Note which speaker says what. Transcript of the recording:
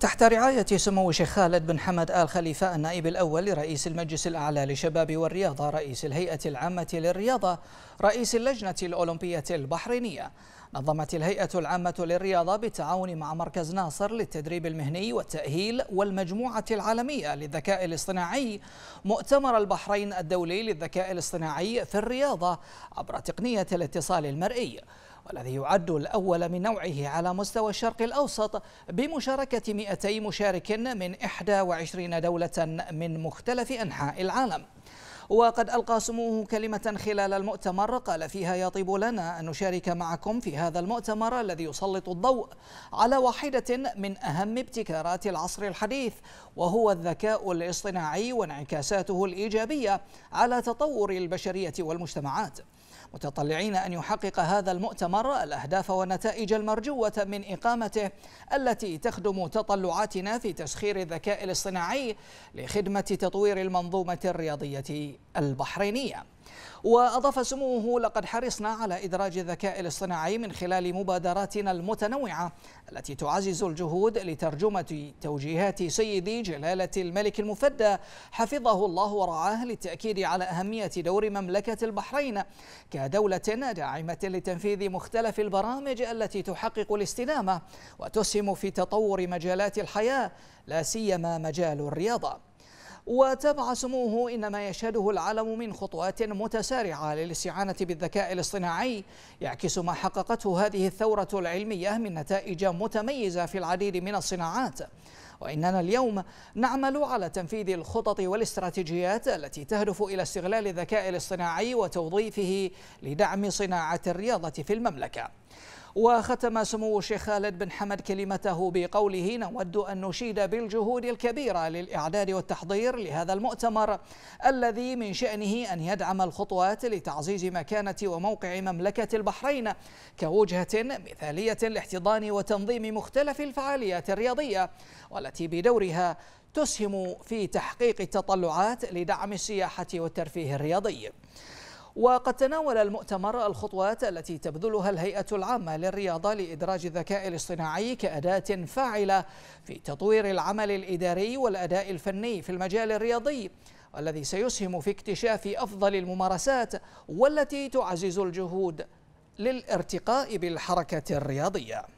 Speaker 1: تحت رعاية سمو الشيخ خالد بن حمد آل خليفة النائب الأول لرئيس المجلس الأعلى للشباب والرياضة رئيس الهيئة العامة للرياضة رئيس اللجنة الأولمبية البحرينية نظمت الهيئة العامة للرياضة بالتعاون مع مركز ناصر للتدريب المهني والتأهيل والمجموعة العالمية للذكاء الاصطناعي مؤتمر البحرين الدولي للذكاء الاصطناعي في الرياضة عبر تقنية الاتصال المرئي والذي يعد الأول من نوعه على مستوى الشرق الأوسط بمشاركة 200 مشارك من 21 دولة من مختلف أنحاء العالم وقد ألقى سموه كلمة خلال المؤتمر قال فيها يطيب لنا أن نشارك معكم في هذا المؤتمر الذي يسلط الضوء على واحدة من أهم ابتكارات العصر الحديث وهو الذكاء الاصطناعي وانعكاساته الإيجابية على تطور البشرية والمجتمعات متطلعين أن يحقق هذا المؤتمر الأهداف والنتائج المرجوة من إقامته التي تخدم تطلعاتنا في تسخير الذكاء الاصطناعي لخدمة تطوير المنظومة الرياضية البحرينية وأضاف سموه لقد حرصنا على إدراج الذكاء الاصطناعي من خلال مبادراتنا المتنوعة التي تعزز الجهود لترجمة توجيهات سيدي جلالة الملك المفدى حفظه الله ورعاه للتأكيد على أهمية دور مملكة البحرين كدولة داعمة لتنفيذ مختلف البرامج التي تحقق الاستدامة وتسهم في تطور مجالات الحياة لا سيما مجال الرياضة وتابع سموه إن ما يشهده العالم من خطوات متسارعة للاستعانة بالذكاء الاصطناعي يعكس ما حققته هذه الثورة العلمية من نتائج متميزة في العديد من الصناعات وإننا اليوم نعمل على تنفيذ الخطط والاستراتيجيات التي تهدف إلى استغلال الذكاء الاصطناعي وتوظيفه لدعم صناعة الرياضة في المملكة وختم سمو الشيخ خالد بن حمد كلمته بقوله نود أن نشيد بالجهود الكبيرة للإعداد والتحضير لهذا المؤتمر الذي من شأنه أن يدعم الخطوات لتعزيز مكانة وموقع مملكة البحرين كوجهة مثالية لاحتضان وتنظيم مختلف الفعاليات الرياضية والتي بدورها تسهم في تحقيق التطلعات لدعم السياحة والترفيه الرياضي وقد تناول المؤتمر الخطوات التي تبذلها الهيئة العامة للرياضة لإدراج الذكاء الاصطناعي كأداة فاعلة في تطوير العمل الإداري والأداء الفني في المجال الرياضي الذي سيسهم في اكتشاف أفضل الممارسات والتي تعزز الجهود للارتقاء بالحركة الرياضية